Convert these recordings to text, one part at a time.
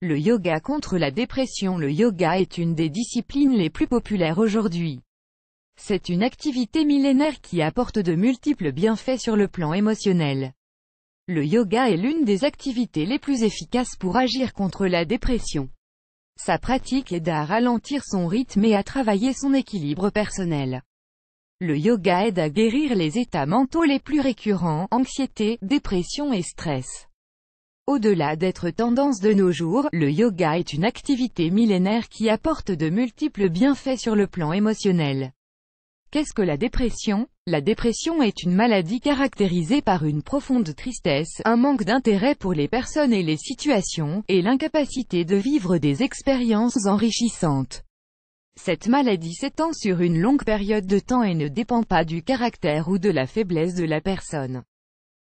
Le yoga contre la dépression Le yoga est une des disciplines les plus populaires aujourd'hui. C'est une activité millénaire qui apporte de multiples bienfaits sur le plan émotionnel. Le yoga est l'une des activités les plus efficaces pour agir contre la dépression. Sa pratique aide à ralentir son rythme et à travailler son équilibre personnel. Le yoga aide à guérir les états mentaux les plus récurrents, anxiété, dépression et stress. Au-delà d'être tendance de nos jours, le yoga est une activité millénaire qui apporte de multiples bienfaits sur le plan émotionnel. Qu'est-ce que la dépression La dépression est une maladie caractérisée par une profonde tristesse, un manque d'intérêt pour les personnes et les situations, et l'incapacité de vivre des expériences enrichissantes. Cette maladie s'étend sur une longue période de temps et ne dépend pas du caractère ou de la faiblesse de la personne.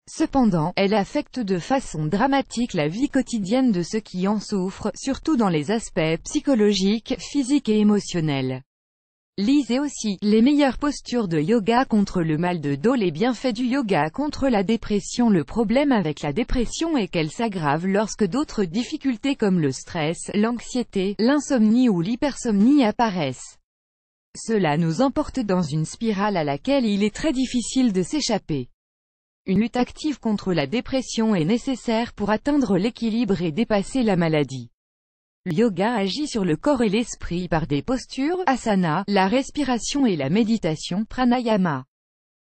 Cependant, elle affecte de façon dramatique la vie quotidienne de ceux qui en souffrent, surtout dans les aspects psychologiques, physiques et émotionnels. Lisez aussi les meilleures postures de yoga contre le mal de dos, les bienfaits du yoga contre la dépression. Le problème avec la dépression est qu'elle s'aggrave lorsque d'autres difficultés comme le stress, l'anxiété, l'insomnie ou l'hypersomnie apparaissent. Cela nous emporte dans une spirale à laquelle il est très difficile de s'échapper. Une lutte active contre la dépression est nécessaire pour atteindre l'équilibre et dépasser la maladie. Le yoga agit sur le corps et l'esprit par des postures, asana, la respiration et la méditation, pranayama.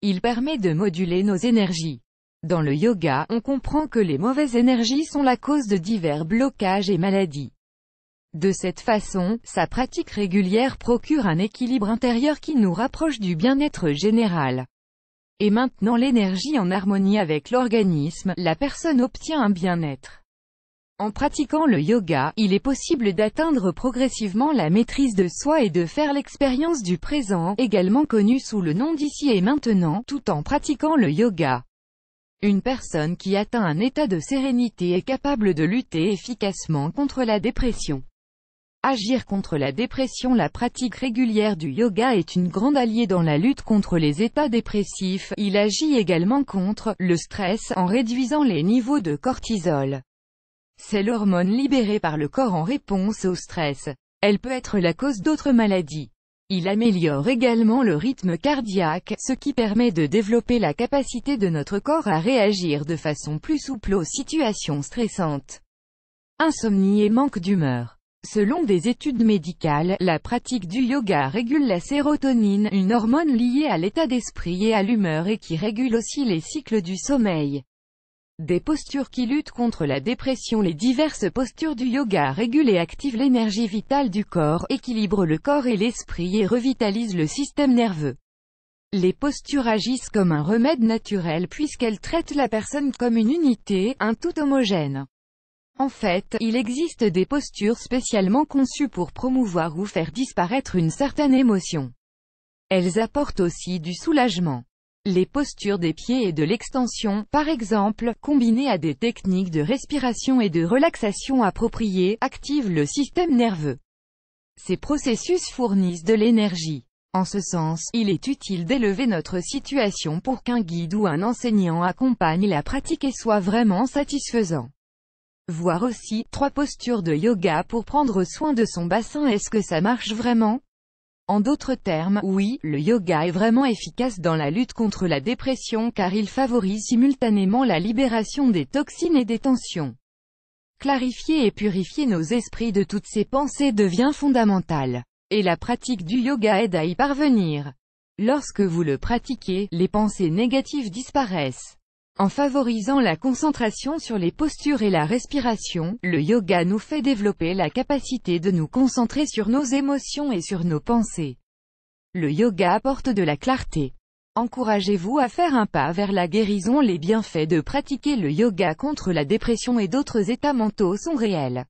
Il permet de moduler nos énergies. Dans le yoga, on comprend que les mauvaises énergies sont la cause de divers blocages et maladies. De cette façon, sa pratique régulière procure un équilibre intérieur qui nous rapproche du bien-être général et maintenant l'énergie en harmonie avec l'organisme, la personne obtient un bien-être. En pratiquant le yoga, il est possible d'atteindre progressivement la maîtrise de soi et de faire l'expérience du présent, également connu sous le nom d'ici et maintenant, tout en pratiquant le yoga. Une personne qui atteint un état de sérénité est capable de lutter efficacement contre la dépression. Agir contre la dépression La pratique régulière du yoga est une grande alliée dans la lutte contre les états dépressifs, il agit également contre le stress en réduisant les niveaux de cortisol. C'est l'hormone libérée par le corps en réponse au stress. Elle peut être la cause d'autres maladies. Il améliore également le rythme cardiaque, ce qui permet de développer la capacité de notre corps à réagir de façon plus souple aux situations stressantes. Insomnie et manque d'humeur. Selon des études médicales, la pratique du yoga régule la sérotonine, une hormone liée à l'état d'esprit et à l'humeur et qui régule aussi les cycles du sommeil. Des postures qui luttent contre la dépression Les diverses postures du yoga régulent et activent l'énergie vitale du corps, équilibrent le corps et l'esprit et revitalisent le système nerveux. Les postures agissent comme un remède naturel puisqu'elles traitent la personne comme une unité, un tout homogène. En fait, il existe des postures spécialement conçues pour promouvoir ou faire disparaître une certaine émotion. Elles apportent aussi du soulagement. Les postures des pieds et de l'extension, par exemple, combinées à des techniques de respiration et de relaxation appropriées, activent le système nerveux. Ces processus fournissent de l'énergie. En ce sens, il est utile d'élever notre situation pour qu'un guide ou un enseignant accompagne la pratique et soit vraiment satisfaisant. Voir aussi, trois postures de yoga pour prendre soin de son bassin Est-ce que ça marche vraiment En d'autres termes, oui, le yoga est vraiment efficace dans la lutte contre la dépression car il favorise simultanément la libération des toxines et des tensions. Clarifier et purifier nos esprits de toutes ces pensées devient fondamental. Et la pratique du yoga aide à y parvenir. Lorsque vous le pratiquez, les pensées négatives disparaissent. En favorisant la concentration sur les postures et la respiration, le yoga nous fait développer la capacité de nous concentrer sur nos émotions et sur nos pensées. Le yoga apporte de la clarté. Encouragez-vous à faire un pas vers la guérison Les bienfaits de pratiquer le yoga contre la dépression et d'autres états mentaux sont réels.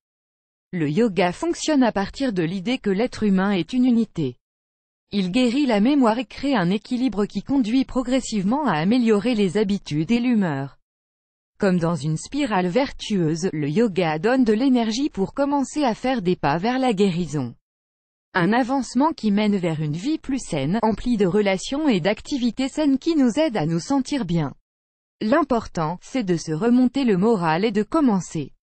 Le yoga fonctionne à partir de l'idée que l'être humain est une unité. Il guérit la mémoire et crée un équilibre qui conduit progressivement à améliorer les habitudes et l'humeur. Comme dans une spirale vertueuse, le yoga donne de l'énergie pour commencer à faire des pas vers la guérison. Un avancement qui mène vers une vie plus saine, emplie de relations et d'activités saines qui nous aident à nous sentir bien. L'important, c'est de se remonter le moral et de commencer.